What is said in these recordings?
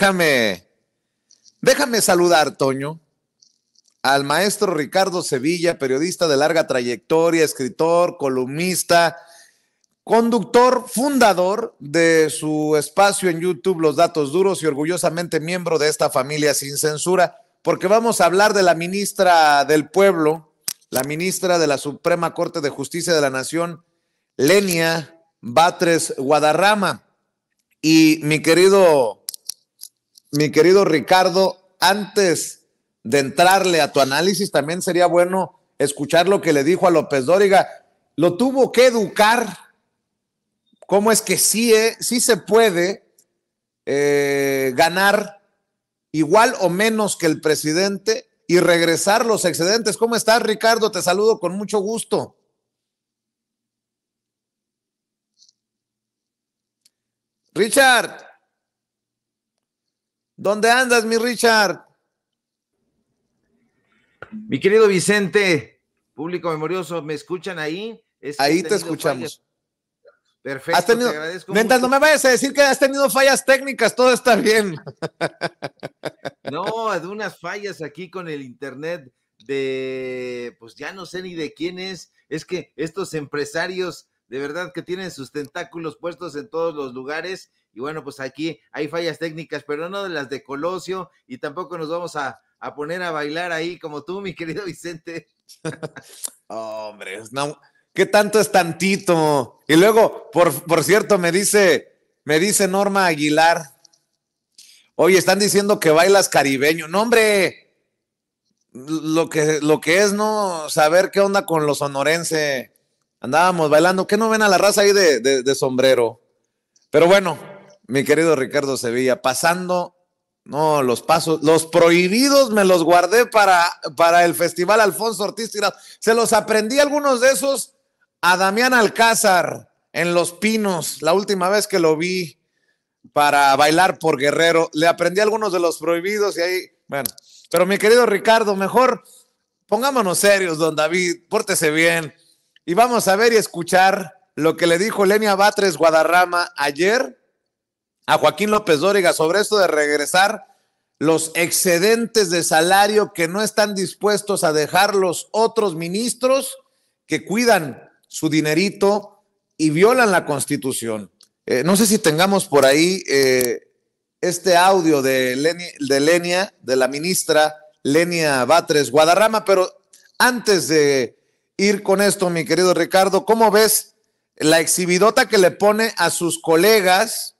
Déjame, déjame saludar, Toño, al maestro Ricardo Sevilla, periodista de larga trayectoria, escritor, columnista, conductor, fundador de su espacio en YouTube Los Datos Duros y orgullosamente miembro de esta familia sin censura, porque vamos a hablar de la ministra del pueblo, la ministra de la Suprema Corte de Justicia de la Nación, Lenia Batres Guadarrama. Y mi querido mi querido Ricardo, antes de entrarle a tu análisis, también sería bueno escuchar lo que le dijo a López Dóriga. Lo tuvo que educar. ¿Cómo es que sí, eh? se puede eh, ganar igual o menos que el presidente y regresar los excedentes? ¿Cómo estás, Ricardo? Te saludo con mucho gusto. Richard. ¿Dónde andas, mi Richard? Mi querido Vicente, público memorioso, ¿me escuchan ahí? Es ahí te escuchamos. Perfecto, te agradezco Mientras no me vayas a decir que has tenido fallas técnicas, todo está bien. No, de unas fallas aquí con el internet de, pues ya no sé ni de quién es. Es que estos empresarios, de verdad que tienen sus tentáculos puestos en todos los lugares y bueno, pues aquí hay fallas técnicas, pero no de las de Colosio y tampoco nos vamos a, poner a bailar ahí como tú, mi querido Vicente. hombre, no, ¿qué tanto es tantito? Y luego, por, cierto, me dice, me dice Norma Aguilar, Oye, están diciendo que bailas caribeño. No, hombre, lo que, lo que es no saber qué onda con los sonorense. Andábamos bailando. ¿Qué no ven a la raza ahí de sombrero? Pero bueno, mi querido Ricardo Sevilla, pasando, no, los pasos, los prohibidos me los guardé para, para el Festival Alfonso Ortiz Se los aprendí algunos de esos a Damián Alcázar en Los Pinos, la última vez que lo vi para bailar por Guerrero. Le aprendí algunos de los prohibidos y ahí, bueno, pero mi querido Ricardo, mejor pongámonos serios, don David, pórtese bien y vamos a ver y escuchar lo que le dijo Lenia Batres Guadarrama ayer a Joaquín López Dóriga sobre esto de regresar los excedentes de salario que no están dispuestos a dejar los otros ministros que cuidan su dinerito y violan la constitución. Eh, no sé si tengamos por ahí eh, este audio de, de Lenia, de la ministra Lenia Batres Guadarrama, pero antes de ir con esto, mi querido Ricardo, ¿cómo ves la exhibidota que le pone a sus colegas?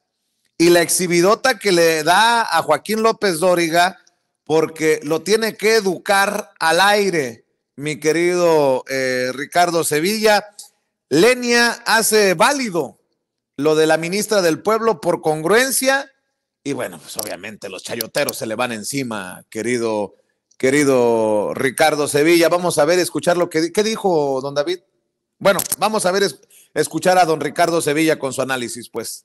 y la exhibidota que le da a Joaquín López Dóriga porque lo tiene que educar al aire, mi querido eh, Ricardo Sevilla. Lenia hace válido lo de la ministra del Pueblo por congruencia y bueno, pues obviamente los chayoteros se le van encima, querido, querido Ricardo Sevilla. Vamos a ver, escuchar lo que dijo don David. Bueno, vamos a ver, escuchar a don Ricardo Sevilla con su análisis, pues.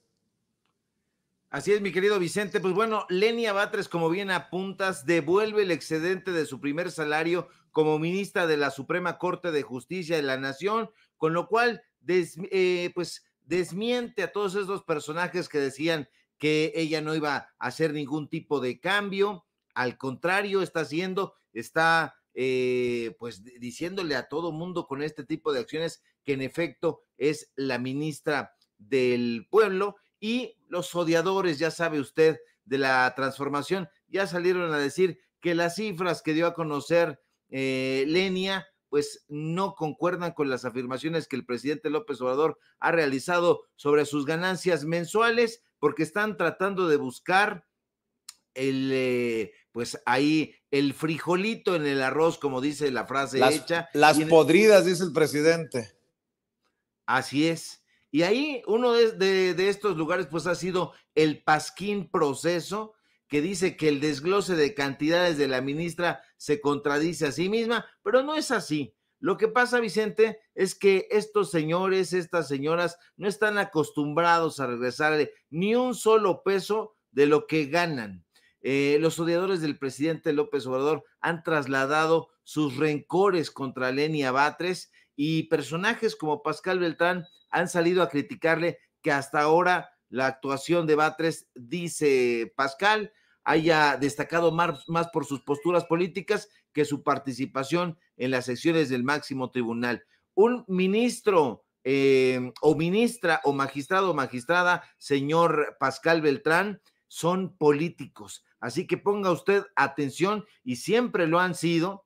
Así es, mi querido Vicente. Pues bueno, Lenia Batres, como bien apuntas, devuelve el excedente de su primer salario como ministra de la Suprema Corte de Justicia de la Nación, con lo cual, eh, pues desmiente a todos esos personajes que decían que ella no iba a hacer ningún tipo de cambio. Al contrario, está haciendo, está eh, pues diciéndole a todo mundo con este tipo de acciones que en efecto es la ministra del pueblo y los odiadores, ya sabe usted, de la transformación, ya salieron a decir que las cifras que dio a conocer eh, Lenia, pues no concuerdan con las afirmaciones que el presidente López Obrador ha realizado sobre sus ganancias mensuales, porque están tratando de buscar el, eh, pues ahí el frijolito en el arroz, como dice la frase hecha. Las podridas, dice el presidente. Así es. Y ahí uno de, estos lugares pues ha sido el Pasquín Proceso, que dice que el desglose de cantidades de la ministra se contradice a sí misma, pero no es así. Lo que pasa, Vicente, es que estos señores, estas señoras, no están acostumbrados a regresarle ni un solo peso de lo que ganan. Eh, los odiadores del presidente López Obrador han trasladado sus rencores contra Lenia Batres y personajes como Pascal Beltrán han salido a criticarle que hasta ahora la actuación de Batres, dice Pascal, haya destacado más, por sus posturas políticas que su participación en las sesiones del máximo tribunal. Un ministro eh, o ministra o magistrado o magistrada, señor Pascal Beltrán, son políticos. Así que ponga usted atención y siempre lo han sido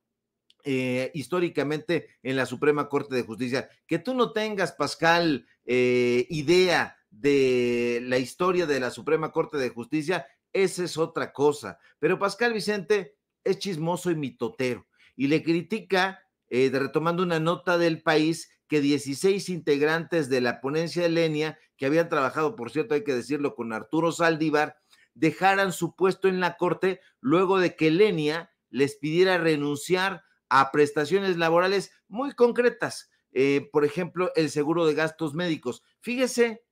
eh, históricamente en la Suprema Corte de Justicia. Que tú no tengas, Pascal, eh, idea de la historia de la Suprema Corte de Justicia, esa es otra cosa. Pero Pascal Vicente es chismoso y mitotero y le critica, eh, retomando una nota del país, que 16 integrantes de la ponencia de Lenia, que habían trabajado, por cierto, hay que decirlo, con Arturo Saldívar, dejaran su puesto en la Corte luego de que Lenia les pidiera renunciar a prestaciones laborales muy concretas, eh, por ejemplo, el seguro de gastos médicos. Fíjese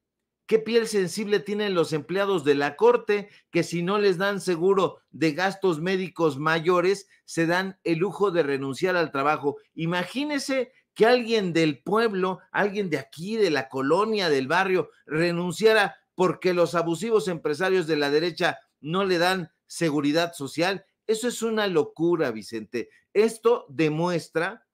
qué piel sensible tienen los empleados de la Corte que si no les dan seguro de gastos médicos mayores, se dan el lujo de renunciar al trabajo. Imagínese que alguien del pueblo, alguien de aquí, de la colonia, del barrio, renunciara porque los abusivos empresarios de la derecha no le dan seguridad social. Eso es una locura, Vicente. Esto demuestra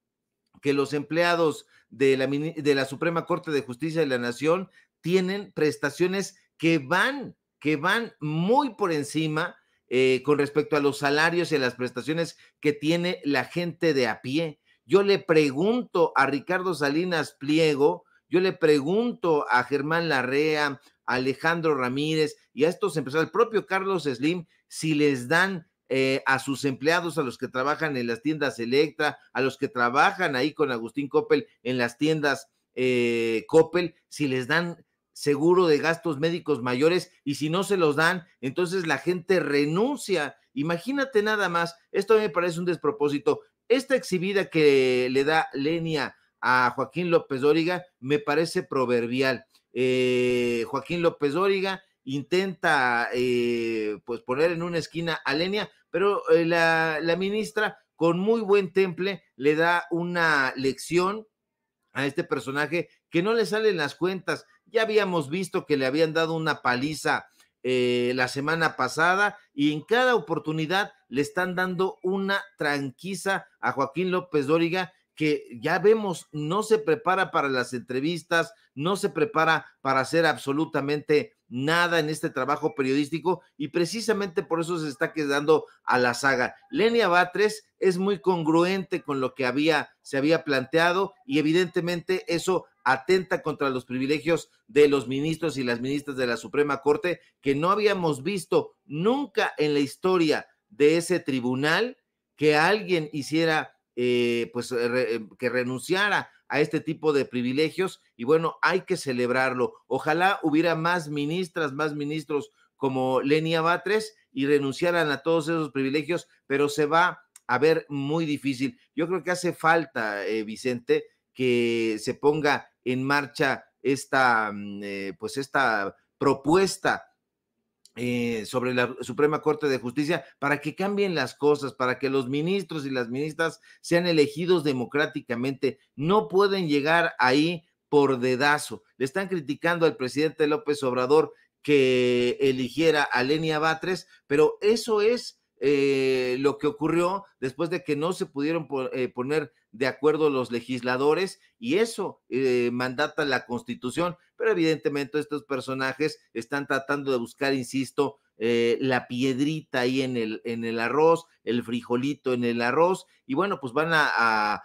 que los empleados de la, de la Suprema Corte de Justicia de la Nación tienen prestaciones que van, que van muy por encima eh, con respecto a los salarios y a las prestaciones que tiene la gente de a pie. Yo le pregunto a Ricardo Salinas Pliego, yo le pregunto a Germán Larrea, a Alejandro Ramírez y a estos empresarios, al propio Carlos Slim, si les dan eh, a sus empleados, a los que trabajan en las tiendas Electra, a los que trabajan ahí con Agustín Coppel en las tiendas eh, Coppel, si les dan seguro de gastos médicos mayores y si no se los dan, entonces la gente renuncia. Imagínate nada más, esto me parece un despropósito. Esta exhibida que le da Lenia a Joaquín López Dóriga me parece proverbial. Eh, Joaquín López Dóriga intenta eh, pues poner en una esquina a Lenia, pero eh, la, ministra con muy buen temple le da una lección a este personaje que no le salen las cuentas. Ya habíamos visto que le habían dado una paliza eh, la semana pasada y en cada oportunidad le están dando una tranquiza a Joaquín López Dóriga que ya vemos no se prepara para las entrevistas, no se prepara para hacer absolutamente nada en este trabajo periodístico y precisamente por eso se está quedando a la saga. Lenia Batres es muy congruente con lo que había se había planteado y evidentemente eso atenta contra los privilegios de los ministros y las ministras de la Suprema Corte que no habíamos visto nunca en la historia de ese tribunal que alguien hiciera eh, pues eh, eh, que renunciara a este tipo de privilegios y bueno, hay que celebrarlo. Ojalá hubiera más ministras, más ministros como Lenia Batres y renunciaran a todos esos privilegios, pero se va a ver muy difícil. Yo creo que hace falta, Vicente, que se ponga en marcha esta, mm, pues esta propuesta eh, sobre la Suprema Corte de Justicia para que cambien las cosas, para que los ministros y las ministras sean elegidos democráticamente. No pueden llegar ahí por dedazo. Le están criticando al presidente López Obrador que eligiera a Lenia Batres, pero eso es eh, lo que ocurrió después de que no se pudieron eh, poner de acuerdo a los legisladores y eso eh, mandata la constitución. Pero evidentemente estos personajes están tratando de buscar, insisto, eh, la piedrita ahí en el, en el arroz, el frijolito en el arroz y bueno, pues van a,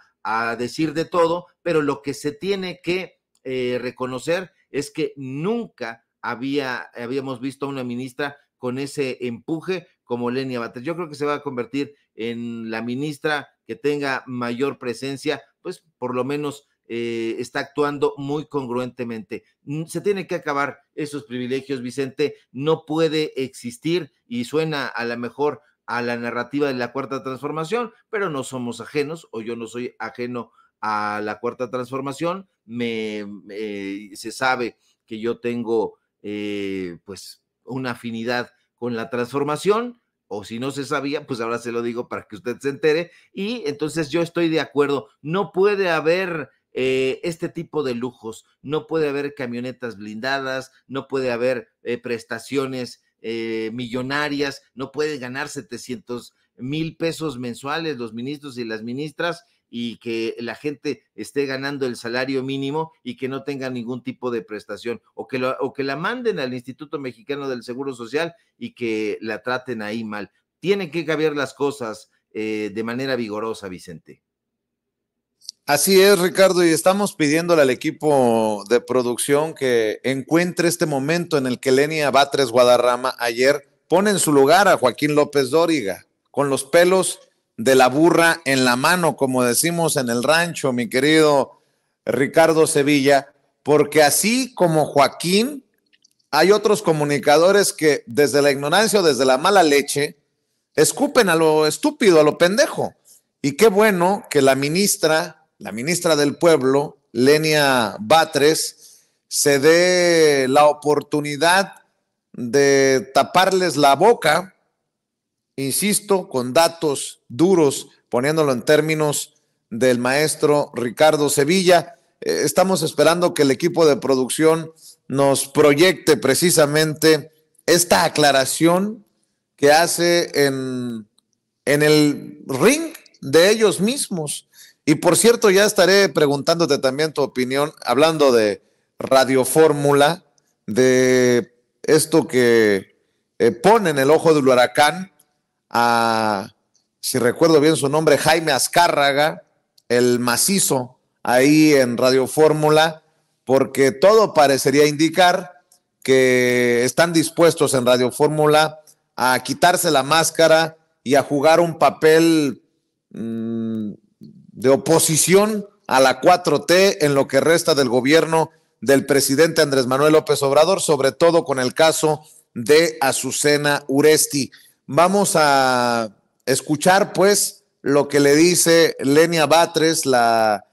decir de todo, pero lo que se tiene que eh, reconocer es que nunca había, habíamos visto a una ministra con ese empuje como Lenia Batres. Yo creo que se va a convertir en la ministra que tenga mayor presencia, pues por lo menos eh, está actuando muy congruentemente. Mm, se tienen que acabar esos privilegios, Vicente, no puede existir y suena a lo mejor a la narrativa de la cuarta transformación, pero no somos ajenos o yo no soy ajeno a la cuarta transformación, me, eh, se sabe que yo tengo eh, pues una afinidad con la transformación, o si no se sabía, pues ahora se lo digo para que usted se entere. Y entonces yo estoy de acuerdo, no puede haber eh, este tipo de lujos, no puede haber camionetas blindadas, no puede haber eh, prestaciones eh, millonarias, no puede ganar 700 mil pesos mensuales los ministros y las ministras y que la gente esté ganando el salario mínimo y que no tenga ningún tipo de prestación o que, o que la manden al Instituto Mexicano del Seguro Social y que la traten ahí mal. Tienen que cambiar las cosas eh, de manera vigorosa, Vicente. Así es, Ricardo, y estamos pidiéndole al equipo de producción que encuentre este momento en el que Lenia Batres Guadarrama ayer pone en su lugar a Joaquín López Dóriga, con los pelos de la burra en la mano, como decimos en el rancho, mi querido Ricardo Sevilla, porque así como Joaquín, hay otros comunicadores que desde la ignorancia o desde la mala leche escupen a lo estúpido, a lo pendejo. Y qué bueno que la ministra, la ministra del pueblo, Lenia Batres, se dé la oportunidad de taparles la boca insisto, con datos duros, poniéndolo en términos del maestro Ricardo Sevilla. Eh, estamos esperando que el equipo de producción nos proyecte precisamente esta aclaración que hace en, el ring de ellos mismos. Y por cierto, ya estaré preguntándote también tu opinión, hablando de Radio Fórmula, de esto que eh, pone en el ojo del huracán a, si recuerdo bien su nombre, Jaime Azcárraga, el macizo, ahí en Radio Fórmula, porque todo parecería indicar que están dispuestos en Radio Fórmula a quitarse la máscara y a jugar un papel mm, de oposición a la 4T en lo que resta del gobierno del presidente Andrés Manuel López Obrador, sobre todo con el caso de Azucena Uresti. Vamos a escuchar pues lo que le dice Lenia Batres, la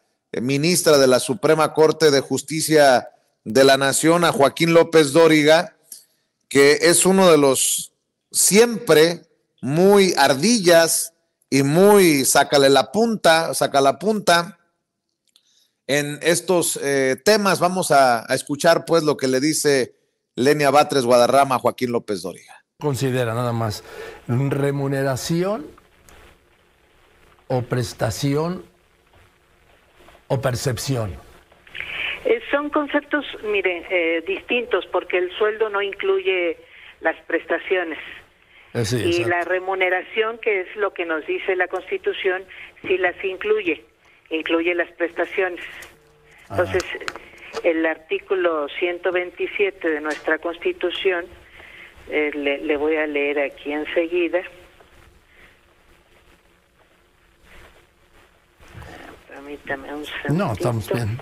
ministra de la Suprema Corte de Justicia de la Nación, a Joaquín López Dóriga, que es uno de los siempre muy ardillas y muy sácale la punta, saca la punta en estos eh, temas. Vamos a, escuchar pues lo que le dice Lenia Batres Guadarrama a Joaquín López Dóriga. Considera nada más remuneración o prestación o percepción. Eh, son conceptos, mire, eh, distintos porque el sueldo no incluye las prestaciones. y la remuneración, que es lo que nos dice la Constitución, sí las incluye, incluye las prestaciones. Ah. Entonces, el artículo 127 de nuestra Constitución eh, le, voy a leer aquí enseguida. Permítame un segundo No, estamos bien.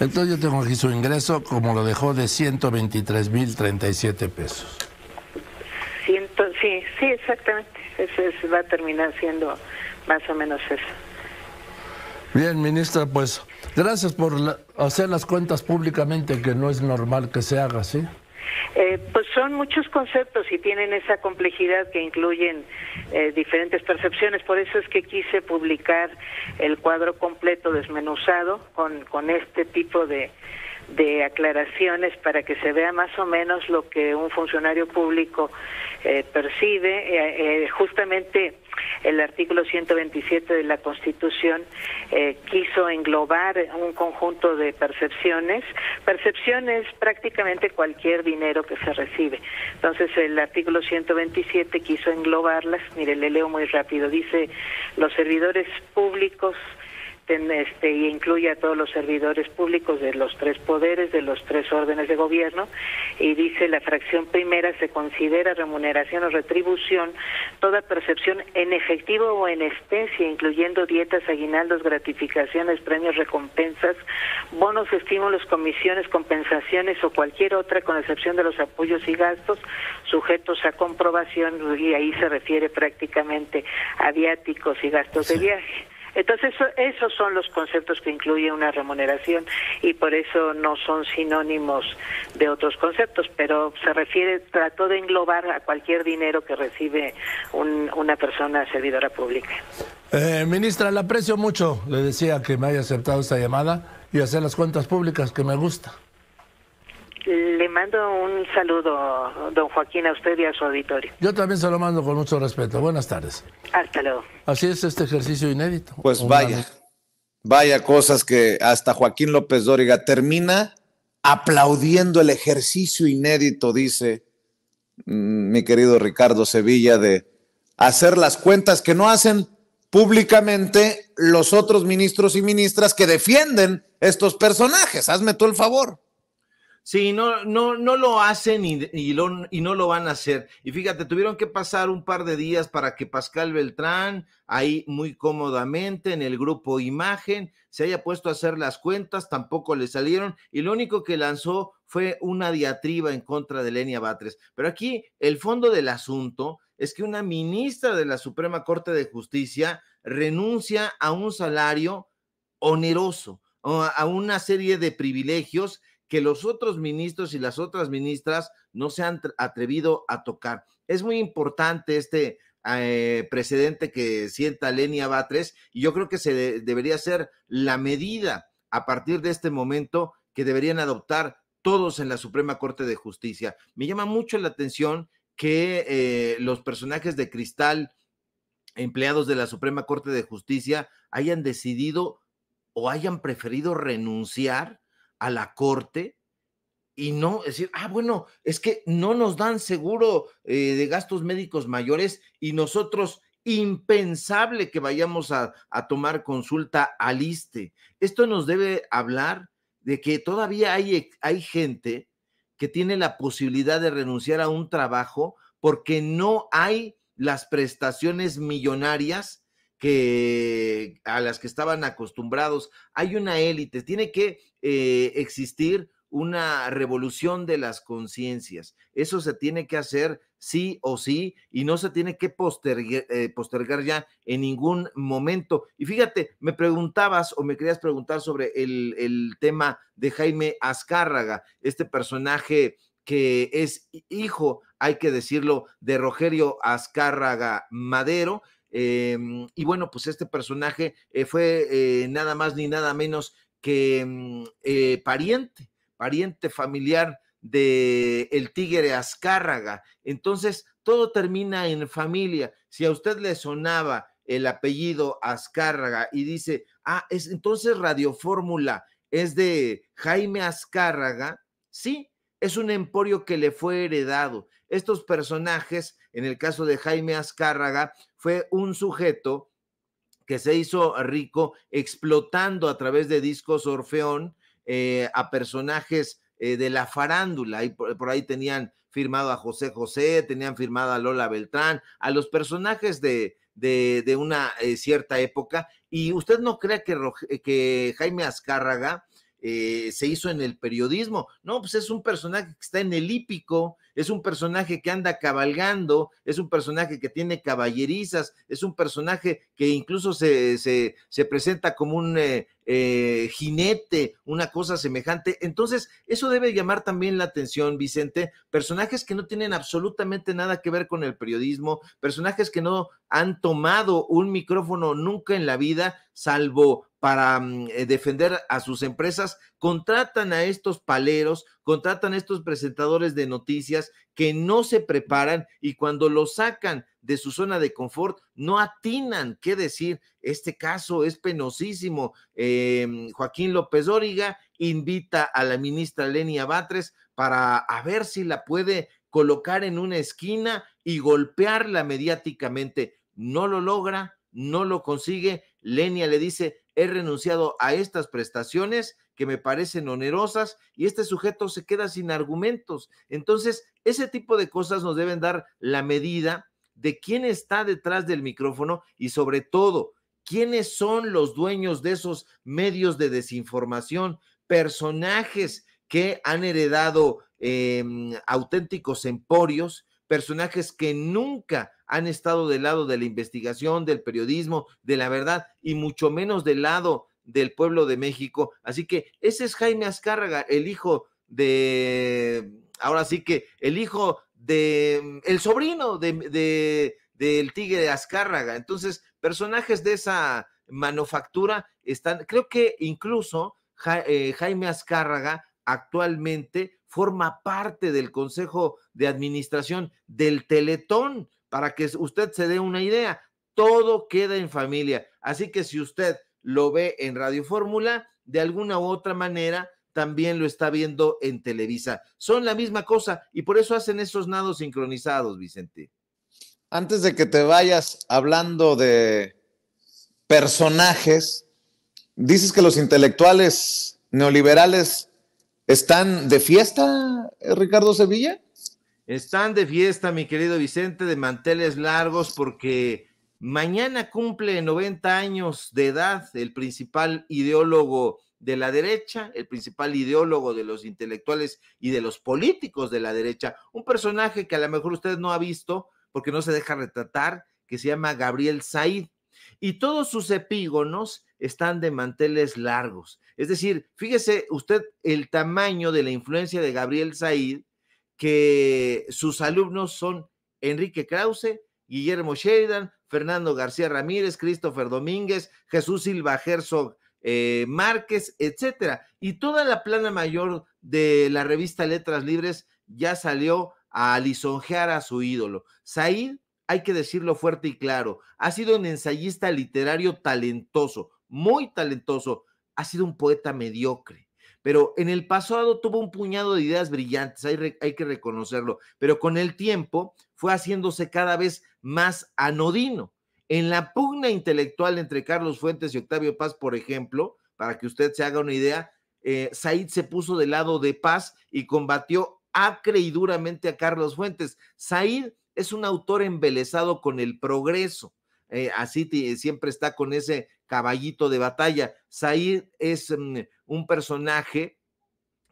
Entonces yo tengo aquí su ingreso como lo dejó de 123.037 pesos. Ciento, sí, sí, exactamente. Ese va a terminar siendo más o menos eso. Bien, ministra, pues gracias por hacer las cuentas públicamente, que no es normal que se haga, ¿sí? Eh, pues son muchos conceptos y tienen esa complejidad que incluyen eh, diferentes percepciones. Por eso es que quise publicar el cuadro completo desmenuzado con, con este tipo de, de aclaraciones para que se vea más o menos lo que un funcionario público eh, percibe. Eh, eh, justamente el artículo 127 de la Constitución quiso englobar un conjunto de percepciones. percepciones prácticamente cualquier dinero que se recibe. Entonces el artículo 127 quiso englobarlas. Mire, le leo muy rápido. Dice, los servidores públicos este, y incluye a todos los servidores públicos de los tres poderes, de los tres órdenes de gobierno, y dice la fracción primera se considera remuneración o retribución toda percepción en efectivo o en especie, incluyendo dietas, aguinaldos, gratificaciones, premios, recompensas, bonos, estímulos, comisiones, compensaciones o cualquier otra, con excepción de los apoyos y gastos sujetos a comprobación, y ahí se refiere prácticamente a viáticos y gastos de viaje. Entonces, esos son los conceptos que incluye una remuneración y por eso no son sinónimos de otros conceptos, pero se refiere, trató de englobar a cualquier dinero que recibe una persona servidora pública. Eh, ministra, la aprecio mucho, le decía que me haya aceptado esta llamada y hacer las cuentas públicas que me gusta mando un saludo, don Joaquín, a usted y a su auditorio. Yo también se lo mando con mucho respeto. Buenas tardes. Hasta luego. Así es este ejercicio inédito. Pues vaya, vaya cosas que hasta Joaquín López Dóriga termina aplaudiendo el ejercicio inédito, dice mm, mi querido Ricardo Sevilla, de hacer las cuentas que no hacen públicamente los otros ministros y ministras que defienden estos personajes. Hazme tú el favor. Sí, no, no, no lo hacen y, y, no lo van a hacer. Y fíjate, tuvieron que pasar un par de días para que Pascal Beltrán, ahí muy cómodamente en el grupo Imagen, se haya puesto a hacer las cuentas, tampoco le salieron. Y lo único que lanzó fue una diatriba en contra de Lenia Batres. Pero aquí el fondo del asunto es que una ministra de la Suprema Corte de Justicia renuncia a un salario oneroso, a una serie de privilegios que los otros ministros y las otras ministras no se han atrevido a tocar. Es muy importante este eh, precedente que sienta Lenia Batres y yo creo que se debería ser la medida a partir de este momento que deberían adoptar todos en la Suprema Corte de Justicia. Me llama mucho la atención que eh, los personajes de cristal, empleados de la Suprema Corte de Justicia, hayan decidido o hayan preferido renunciar a la corte y no decir, ah, bueno, es que no nos dan seguro eh, de gastos médicos mayores y nosotros impensable que vayamos a, tomar consulta al ISTE. Esto nos debe hablar de que todavía hay, hay gente que tiene la posibilidad de renunciar a un trabajo porque no hay las prestaciones millonarias que a las que estaban acostumbrados. Hay una élite, tiene que eh, existir una revolución de las conciencias. Eso se tiene que hacer sí o sí y no se tiene que eh, postergar, ya en ningún momento. Y fíjate, me preguntabas o me querías preguntar sobre el, tema de Jaime Azcárraga, este personaje que es hijo, hay que decirlo, de Rogerio Azcárraga Madero. Em, y bueno, pues este personaje eh, fue nada más ni nada menos que mm, eh, pariente, pariente familiar de el tigre Azcárraga. Entonces, todo termina en familia. Si a usted le sonaba el apellido Azcárraga y dice, ah, es entonces Radio Fórmula, es de Jaime Azcárraga, sí, es un emporio que le fue heredado. Estos personajes, en el caso de Jaime Azcárraga, fue un sujeto que se hizo rico explotando a través de discos Orfeón eh, a personajes eh, de la farándula. Y por, ahí tenían firmado a José José, tenían firmado a Lola Beltrán, a los personajes de, de, una eh, cierta época. Y usted no cree que, que Jaime Azcárraga se hizo en el periodismo. No, pues es un personaje que está en el hípico, es un personaje que anda cabalgando, es un personaje que tiene caballerizas, es un personaje que incluso se, se, presenta como un eh, eh, jinete, una cosa semejante. Entonces, eso debe llamar también la atención, Vicente. Personajes que no tienen absolutamente nada que ver con el periodismo, personajes que no han tomado un micrófono nunca en la vida, salvo para mm, eh, defender a sus empresas, contratan a estos paleros, contratan a estos presentadores de noticias que no se preparan y cuando lo sacan de su zona de confort no atinan qué decir. Este caso es penosísimo. Eh, Joaquín López Origa invita a la ministra Lenia Batres para a ver si la puede colocar en una esquina y golpearla mediáticamente. No lo logra, no lo consigue. Lenia le dice, he renunciado a estas prestaciones que me parecen onerosas y este sujeto se queda sin argumentos. Entonces, ese tipo de cosas nos deben dar la medida de quién está detrás del micrófono y sobre todo, quiénes son los dueños de esos medios de desinformación, personajes que han heredado em, auténticos emporios personajes que nunca han estado del lado de la investigación, del periodismo, de la verdad y mucho menos del lado del pueblo de México. Así que ese es Jaime Azcárraga, el hijo de, ahora sí que el hijo de, el sobrino de, del tigre de Azcárraga. Entonces, personajes de esa manufactura están, creo que incluso eh, Jaime Azcárraga actualmente forma parte del Consejo de Administración del Teletón, para que usted se dé una idea. Todo queda en familia. Así que si usted lo ve en Radio Fórmula, de alguna u otra manera también lo está viendo en Televisa. Son la misma cosa y por eso hacen esos nados sincronizados, Vicente. Antes de que te vayas hablando de personajes, dices que los intelectuales neoliberales ¿Están de fiesta, Ricardo Sevilla? Están de fiesta, mi querido Vicente, de manteles largos, porque mañana cumple 90 años de edad el principal ideólogo de la derecha, el principal ideólogo de los intelectuales y de los políticos de la derecha, un personaje que a lo mejor usted no ha visto porque no se deja retratar, que se llama Gabriel Said. Y todos sus epígonos están de manteles largos. Es decir, fíjese usted el tamaño de la influencia de Gabriel Said, que sus alumnos son Enrique Krause, Guillermo Sheridan, Fernando García Ramírez, Christopher Domínguez, Jesús Silva Herzog eh, Márquez, etcétera. Y toda la plana mayor de la revista Letras Libres ya salió a lisonjear a su ídolo. Said, hay que decirlo fuerte y claro, ha sido un ensayista literario talentoso, muy talentoso, ha sido un poeta mediocre. Pero en el pasado tuvo un puñado de ideas brillantes, hay, que reconocerlo, pero con el tiempo fue haciéndose cada vez más anodino. En la pugna intelectual entre Carlos Fuentes y Octavio Paz, por ejemplo, para que usted se haga una idea, eh, se puso del lado de Paz y combatió acre y duramente a Carlos Fuentes. Said es un autor embelesado con el progreso. Eh, así siempre está con ese caballito de batalla. Said es mm, un personaje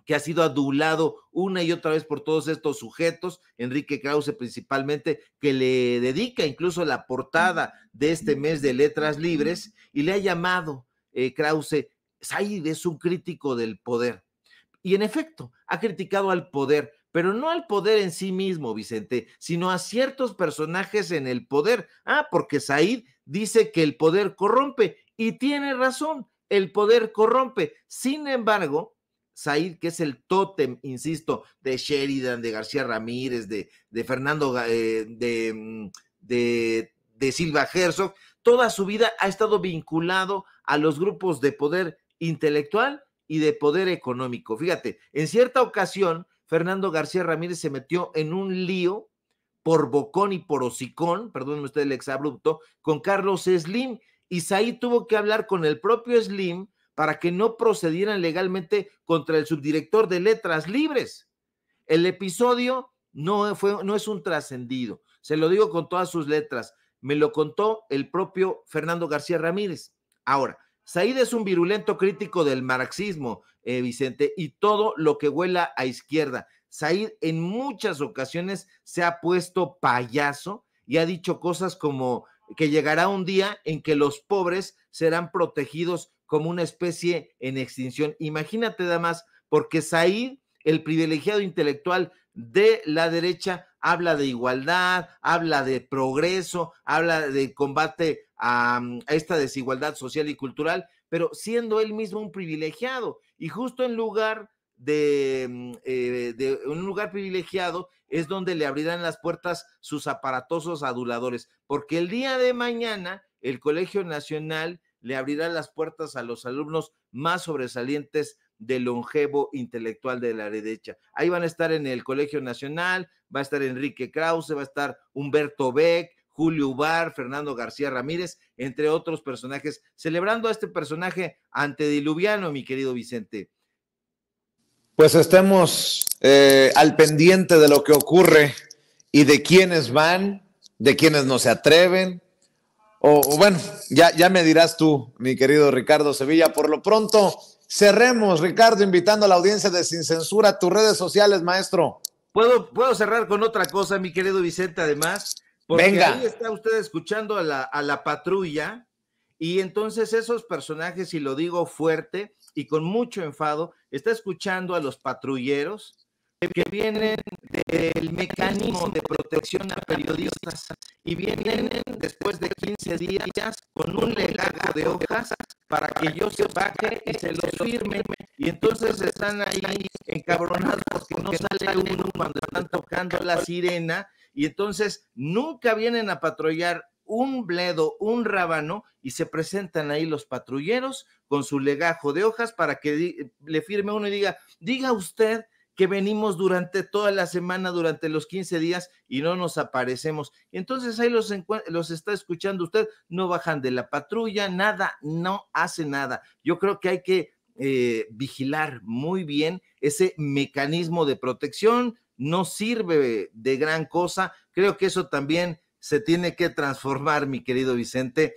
que ha sido adulado una y otra vez por todos estos sujetos, Enrique Krause principalmente, que le dedica incluso la portada de este mes de Letras Libres y le ha llamado eh, Krause, Said es un crítico del poder. Y en efecto, ha criticado al poder, pero no al poder en sí mismo, Vicente, sino a ciertos personajes en el poder. Ah, porque Said dice que el poder corrompe y tiene razón, el poder corrompe. Sin embargo, Said, que es el tótem, insisto, de Sheridan, de García Ramírez, de, de Fernando, eh, mm, de, de, Silva Herzog, toda su vida ha estado vinculado a los grupos de poder intelectual y de poder económico. Fíjate, en cierta ocasión, Fernando García Ramírez se metió en un lío por bocón y por hocicón, perdónenme usted el exabrupto, con Carlos Slim, Isaí tuvo que hablar con el propio Slim para que no procedieran legalmente contra el subdirector de Letras Libres. El episodio no, fue, no es un trascendido, se lo digo con todas sus letras, me lo contó el propio Fernando García Ramírez. Ahora, Said es un virulento crítico del marxismo, eh, Vicente, y todo lo que huela a izquierda. Said en muchas ocasiones se ha puesto payaso y ha dicho cosas como que llegará un día en que los pobres serán protegidos como una especie en extinción. Imagínate, Damas, porque Said, el privilegiado intelectual de la derecha, habla de igualdad, habla de progreso, habla de combate a, mm, esta desigualdad social y cultural, pero siendo él mismo un privilegiado. Y justo en lugar de mm, eh, un lugar privilegiado es donde le abrirán las puertas sus aparatosos aduladores, porque el día de mañana el Colegio Nacional le abrirá las puertas a los alumnos más sobresalientes del longevo intelectual de la derecha. Ahí van a estar en el Colegio Nacional, va a estar Enrique Krause, va a estar Humberto Beck, Julio Ubar, Fernando García Ramírez, entre otros personajes, celebrando a este personaje antediluviano, mi querido Vicente pues estemos eh, al pendiente de lo que ocurre y de quiénes van, de quienes no se atreven. O, bueno, ya, ya me dirás tú, mi querido Ricardo Sevilla. Por lo pronto, cerremos, Ricardo, invitando a la audiencia de Sin Censura, a tus redes sociales, maestro. Puedo, puedo cerrar con otra cosa, mi querido Vicente, además. Porque Venga. ahí está usted escuchando a la, a la patrulla, y entonces esos personajes, y lo digo fuerte, y con mucho enfado está escuchando a los patrulleros que vienen del mecanismo de protección a periodistas y vienen después de 15 días con un legado de hojas para que yo se baje y se los firme. Y entonces están ahí encabronados porque no sale uno cuando están tocando la sirena y entonces nunca vienen a patrullar un bledo, un rábano, y se presentan ahí los patrulleros con su legajo de hojas para que le firme uno y diga, diga usted que venimos durante toda la semana, durante los 15 días y no nos aparecemos. Entonces ahí los, los está escuchando usted, no bajan de la patrulla, nada, no hace nada. Yo creo que hay que eh, vigilar muy bien ese mecanismo de protección, no sirve de gran cosa. Creo que eso también se tiene que transformar, mi querido Vicente.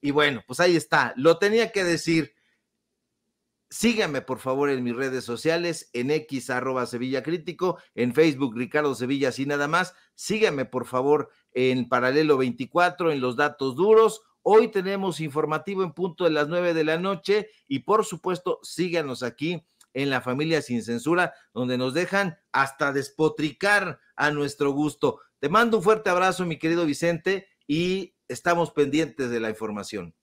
Y bueno, pues ahí está, lo tenía que decir. Síganme, por favor, en mis redes sociales, en X arroba Sevilla Crítico, en Facebook Ricardo Sevilla, así nada más. Síganme, por favor, en Paralelo 24, en Los Datos Duros. Hoy tenemos informativo en punto de las 9 de la noche y, por supuesto, síganos aquí en la familia sin censura, donde nos dejan hasta despotricar a nuestro gusto. Te mando un fuerte abrazo, mi querido Vicente, y estamos pendientes de la información.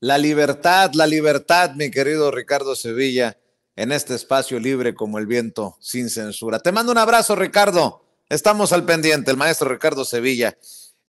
La libertad, la libertad, mi querido Ricardo Sevilla, en este espacio libre como el viento, sin censura. Te mando un abrazo, Ricardo. Estamos al pendiente, el maestro Ricardo Sevilla.